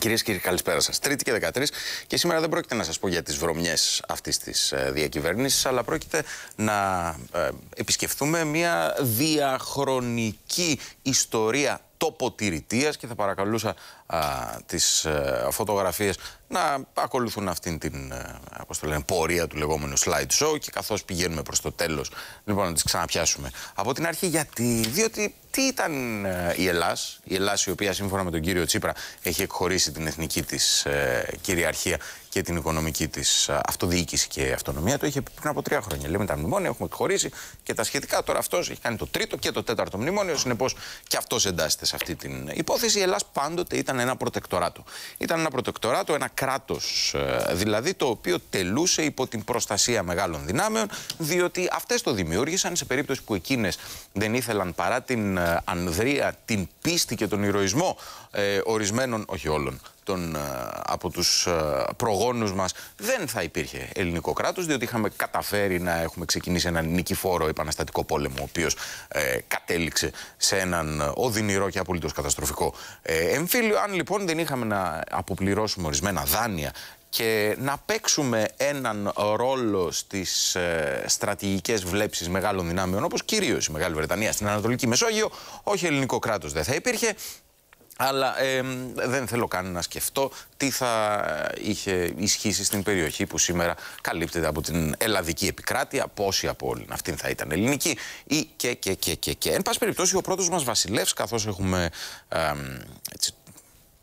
Κυρίες και κύριοι, καλησπέρα σας. Τρίτη και 13. Και σήμερα δεν πρόκειται να σας πω για τις βρωμιές αυτής της ε, διακυβέρνησης, αλλά πρόκειται να ε, επισκεφθούμε μια διαχρονική ιστορία τοποτηρητία και θα παρακαλούσα τις ε, φωτογραφίες να ακολουθούν αυτήν την ε, πορεία του λεγόμενου slide show και καθώς πηγαίνουμε προς το τέλος λοιπόν να τις ξαναπιάσουμε από την αρχή γιατί διότι τι ήταν ε, η Ελλάς η Ελλάς η οποία σύμφωνα με τον κύριο Τσίπρα έχει εκχωρήσει την εθνική της κυριαρχία και την οικονομική της αυτοδιοίκηση και αυτονομία το είχε πριν από τρία χρόνια λέμε τα μνημόνια έχουμε εκχωρήσει και τα σχετικά τώρα αυτός έχει κάνει το τρίτο και το τέταρτο μνημόνιο Συνεπώς και αυτός εντάσσεται σε αυτή την υπόθεση η Ελλάδα πάντοτε ήταν ένα προτεκτοράτο. Ήταν ένα προτεκτοράτο, ένα κράτος ε, δηλαδή, το οποίο τελούσε υπό την προστασία μεγάλων δυνάμεων, διότι αυτές το δημιούργησαν σε περίπτωση που εκείνες δεν ήθελαν παρά την ε, ανδρεία, την πίστη και τον ηρωισμό ε, ορισμένων, όχι όλων, ε, από τους ε, προγόνους μας δεν θα υπήρχε ελληνικό κράτος διότι είχαμε καταφέρει να έχουμε ξεκινήσει έναν νικηφόρο επαναστατικό πόλεμο ο οποίος ε, κατέληξε σε έναν οδυνηρό και απολύτως καταστροφικό εμφύλιο. Αν λοιπόν δεν είχαμε να αποπληρώσουμε ορισμένα δάνεια και να παίξουμε έναν ρόλο στις ε, στρατηγικές βλέψεις μεγάλων δυνάμεων όπως κυρίως η Μεγάλη Βρετανία στην Ανατολική Μεσόγειο, όχι ελληνικό κράτος δεν θα υπήρχε αλλά δεν θέλω καν να σκεφτώ τι θα ε, είχε ισχύσει στην περιοχή που σήμερα καλύπτεται από την ελλαδική επικράτεια, πόσοι από όλη αυτήν θα ήταν ελληνική ή και και και και και. Εν πάση περιπτώσει ο πρώτος μας βασιλεύς, καθώς έχουμε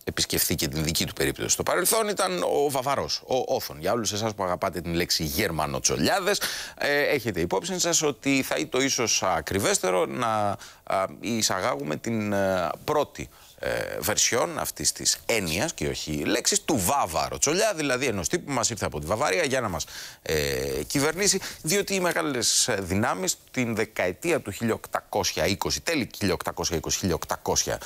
επισκεφθεί και την δική του περίπτωση στο παρελθόν ήταν ο Βαβαρός, ο Όθων. Για όλους εσάς που αγαπάτε την λέξη γερμανοτσολιάδες, ε, έχετε υπόψη σας ότι θα το ίσως ακριβέστερο να εισαγάγουμε την ε, πρώτη βερσιόν αυτής της έννοιας και όχι λέξης του Βάβαρο Τσολιά, δηλαδή ενός τύπου που μας ήρθε από τη Βαβαρία για να μας ε, κυβερνήσει, διότι οι μεγάλες δυνάμεις την δεκαετία του 1820, τέλη 1820-1830,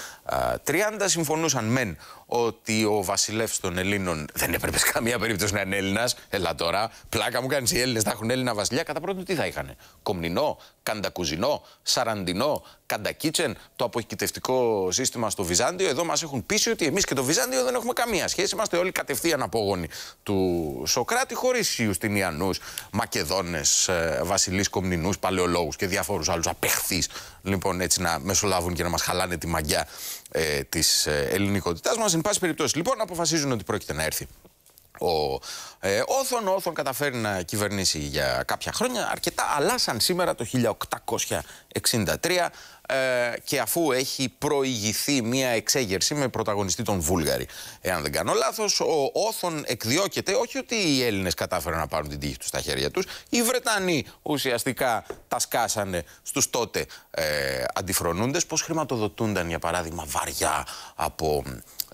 συμφωνούσαν μεν ότι ο βασιλεύς των Ελλήνων δεν έπρεπε σε καμία περίπτωση να είναι Έλληνας. Ελά τώρα, πλάκα μου κάνεις οι Έλληνες θα έχουν Έλληνα βασιλιά. Κατά πρώτον, τι θα είχαν. Κομνινό, καντακουζινό, σαραντινό, καντακίτσεν, το αποχητευτικό σύστημα στο Βυζάντιο. Εδώ μας έχουν πείσει ότι εμείς και το Βυζάντιο δεν έχουμε καμία σχέση. Είμαστε όλοι κατευθείαν απόγονοι του Σοκράτη, χωρίς Ιουστινιανούς, Μακεδόνες, ε, Βασιλείς Κομνηνούς, Παλαιολόγους και διάφορους άλλους απεχθείς λοιπόν έτσι να μεσολάβουν και να μας χαλάνε τη μαγιά ε, της ε, ελληνικότητάς μας. Εν πάση περιπτώσει, λοιπόν, αποφασίζουν ότι πρόκειται να έρθει ο ε, Όθων. καταφέρει να κυβερνήσει για κάποια χρόνια αρκετά, αλλά σαν σήμερα το 1863 ε, και αφού έχει προηγηθεί μια εξέγερση με πρωταγωνιστή τον Βούλγαρη. Εάν δεν κάνω λάθος, ο Όθων εκδιώκεται, όχι ότι οι Έλληνες κατάφεραν να πάρουν την τύχη τους στα χέρια τους, οι Βρετανοί ουσιαστικά τα σκάσανε στους τότε ε, αντιφρονούντες, πώς χρηματοδοτούνταν για παράδειγμα βαριά από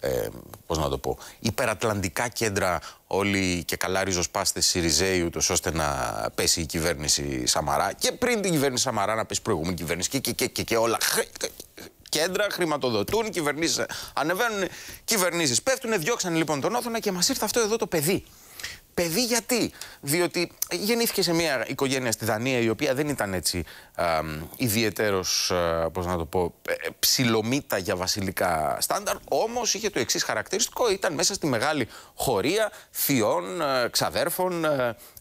ε, πώς να το πω, υπερατλαντικά κέντρα όλοι και καλά ριζοσπάστες Σιριζέοι ούτως ώστε να πέσει η κυβέρνηση Σαμαρά και πριν την κυβέρνηση Σαμαρά να πέσει προηγούμενη κυβέρνηση και, και, και, και, και όλα κέντρα χρηματοδοτούν, κυβερνήσεις ανεβαίνουν, κυβερνήσεις πέφτουν, διώξαν λοιπόν τον Όθωνα και μας ήρθε αυτό εδώ το παιδί. Παιδί γιατί. Διότι γεννήθηκε σε μια οικογένεια στη Δανία η οποία δεν ήταν έτσι ιδιαίτερο ιδιαίτερος, ε, να το πω, ε, ε, για βασιλικά στάνταρ, όμως είχε το εξής χαρακτηριστικό, ήταν μέσα στη μεγάλη χωρία θειών, ξαδέρφων,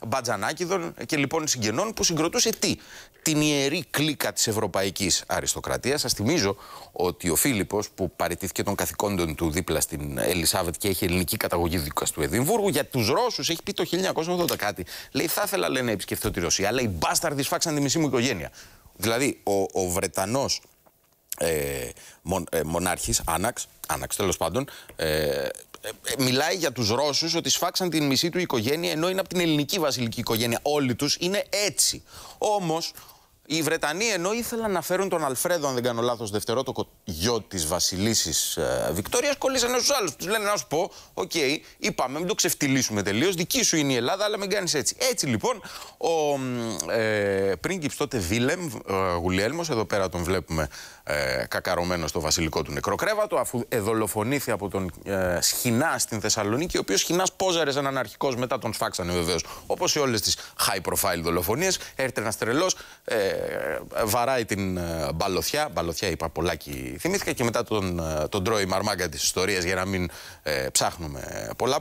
μπατζανάκιδων και λοιπόν συγγενών που συγκροτούσε τι, την ιερή κλίκα της Ευρωπαϊκής αριστοκρατίας. Σας θυμίζω ότι ο Φίλιππος που παραιτήθηκε των καθηκόντων του δίπλα στην Ελισάβετ και έχει ελληνική καταγωγή δίκας του Εδιμβούργου, για τους Ρώσους έχει πει το 1980 κάτι. Λέει, θα ήθελα να επισκεφθώ τη Ρωσία, αλλά οι μπάσταρδοι σφάξαν τη μισή μου οικογένεια. Δηλαδή, ο, ο Βρετανός ε, μον, ε, μονάρχης, Άναξ, Άναξ τέλος πάντων, ε, ε μιλάει για τους Ρώσους ότι σφάξαν τη μισή του οικογένεια ενώ είναι από την ελληνική βασιλική οικογένεια. Όλοι τους είναι έτσι. Όμως, οι Βρετανοί ενώ ήθελαν να φέρουν τον Αλφρέδο, αν δεν κάνω λάθος, δευτερότοκο γιο της Βασιλίσης ε, Βικτόριας, κολλήσανε στου άλλους. Τους λένε να σου πω, οκ, okay, είπαμε, μην το ξεφτυλίσουμε τελείως. Δική σου είναι η Ελλάδα, αλλά μην κάνεις έτσι. Έτσι λοιπόν, ο ε, πρίγκιπς τότε Βίλεμ ε, Γουλιέλμος, εδώ πέρα τον βλέπουμε ε, κακαρωμένο στο βασιλικό του νεκροκρέβατο, αφού εδολοφονήθη από τον ε, Σχοινά στην Θεσσαλονίκη, ο οποίος Σχοινάς πόζαρες σαν αρχικός μετά τον σφάξανε βεβαίως. Όπως σε όλες τις high profile δολοφονίες, ένας τρελός. Ε, βαράει την ε, μπαλωθιά. Μπαλωθιά είπα και θυμήθηκα και μετά τον, ε, τον τρώει μαρμάγκα της ιστορίας για να μην ε, ψάχνουμε πολλά πολλά.